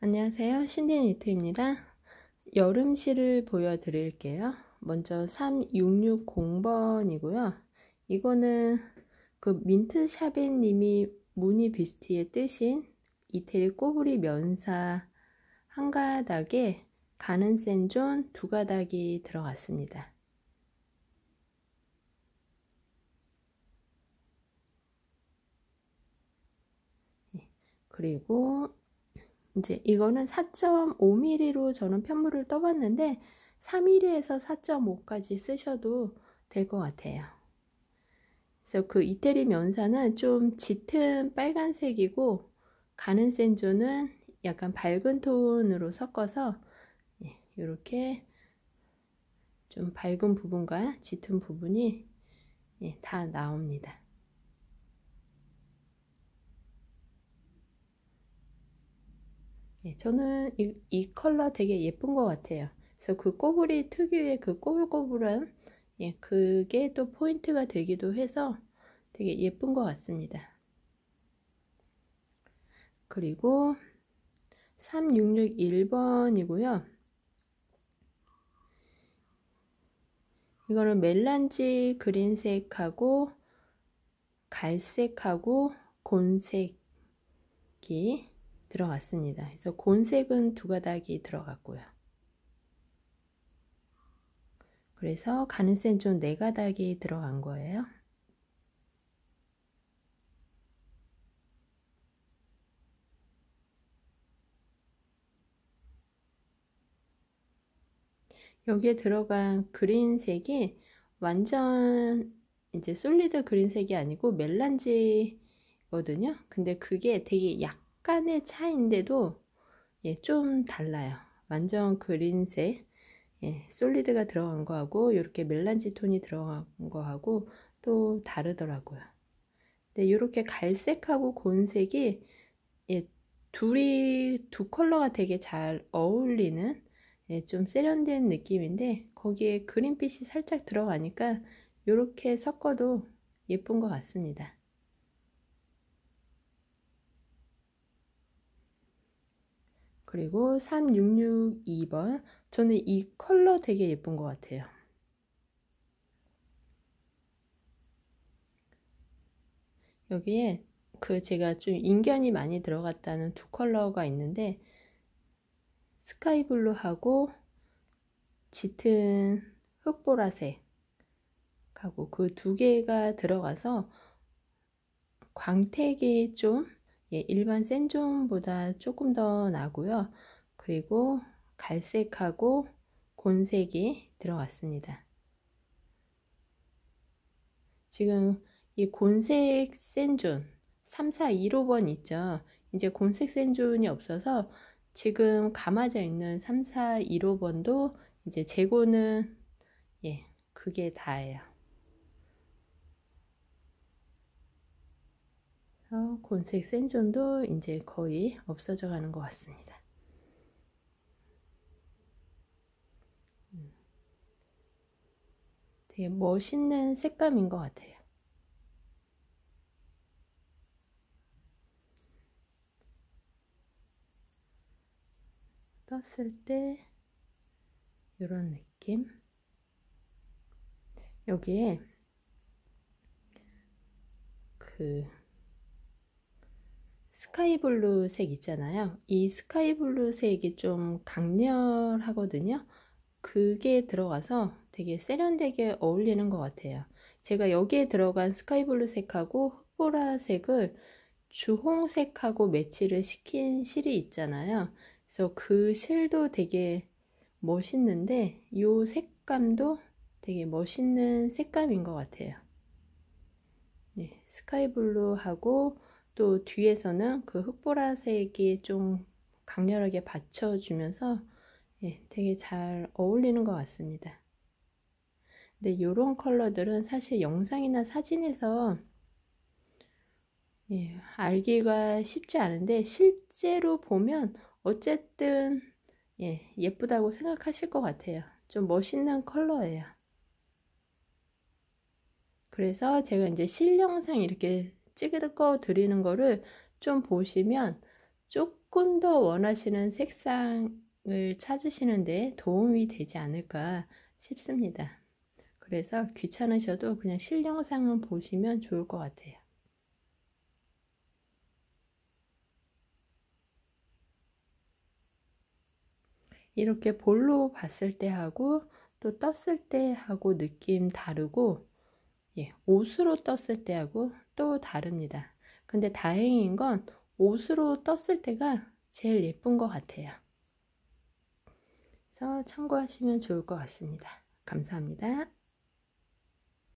안녕하세요. 신디니트입니다. 여름시를 보여드릴게요. 먼저 3660번이고요. 이거는 그 민트샤베님이 무늬 비스티의 뜨신 이태리 꼬부리 면사 한 가닥에 가는 센존 두 가닥이 들어갔습니다. 예, 그리고 이제 이거는 4.5mm로 저는 편물을 떠봤는데 3mm에서 4.5까지 쓰셔도 될 것 같아요. 그래서 그 이태리 면사는 좀 짙은 빨간색이고 가는 센조는 약간 밝은 톤으로 섞어서 이렇게 예, 좀 밝은 부분과 짙은 부분이 예, 다 나옵니다. 네, 저는 이, 이 컬러 되게 예쁜 것 같아요. 그래서 그꼬불이 특유의 그 꼬불꼬불한 예, 그게 또 포인트가 되기도 해서 되게 예쁜 것 같습니다. 그리고 3661번이고요. 이거는 멜란지 그린색하고 갈색하고 곤색이 들어갔습니다. 그래서 곤색은 두 가닥이 들어갔고요. 그래서 가는센 좀네 가닥이 들어간 거예요. 여기에 들어간 그린색이 완전 이제 솔리드 그린색이 아니고 멜란지거든요. 근데 그게 되게 약 약간의 차인데도 이 예, 좀 달라요. 완전 그린색 예, 솔리드가 들어간 거하고 이렇게 멜란지 톤이 들어간 거하고 또 다르더라고요. 네, 이렇게 갈색하고 곤색이 예, 둘이 두 컬러가 되게 잘 어울리는 예, 좀 세련된 느낌인데 거기에 그린빛이 살짝 들어가니까 이렇게 섞어도 예쁜 것 같습니다. 그리고 3662번 저는 이 컬러 되게 예쁜 것 같아요. 여기에 그 제가 좀 인견이 많이 들어갔다는 두 컬러가 있는데 스카이블루하고 짙은 흑보라색하고 그 두 개가 들어가서 광택이 좀 예, 일반 센존보다 조금 더 나고요. 그리고 갈색하고 곤색이 들어갔습니다. 지금 이 곤색 센존 3, 4, 1호번 있죠. 이제 곤색 센존이 없어서 지금 감아져 있는 3, 4, 1, 호번도 이제 재고는 예, 그게 다예요. 그 곤색 센존도 이제 거의 없어져 가는 것 같습니다. 음. 되게 멋있는 색감인 것 같아요. 떴을 때 이런 느낌 여기에 그 스카이블루 색 있잖아요. 이 스카이블루 색이 좀 강렬하거든요. 그게 들어가서 되게 세련되게 어울리는 것 같아요. 제가 여기에 들어간 스카이블루 색하고 흑보라 색을 주홍색하고 매치를 시킨 실이 있잖아요. 그래서 그 실도 되게 멋있는데 이 색감도 되게 멋있는 색감인 것 같아요. 네, 스카이블루하고 또 뒤에서는 그 흑보라색이 좀 강렬하게 받쳐주면서 예, 되게 잘 어울리는 것 같습니다. 근데 이런 컬러들은 사실 영상이나 사진에서 예, 알기가 쉽지 않은데 실제로 보면 어쨌든 예, 예쁘다고 생각하실 것 같아요. 좀 멋있는 컬러예요. 그래서 제가 이제 실영상 이렇게 찍어 드리는 거를 좀 보시면 조금 더 원하시는 색상을 찾으시는데 도움이 되지 않을까 싶습니다. 그래서 귀찮으셔도 그냥 실영상은 보시면 좋을 것 같아요. 이렇게 볼로 봤을 때 하고 또 떴을 때 하고 느낌 다르고 예, 옷으로 떴을 때하고 또 다릅니다. 근데 다행인 건 옷으로 떴을 때가 제일 예쁜 것 같아요. 그래서 참고하시면 좋을 것 같습니다. 감사합니다.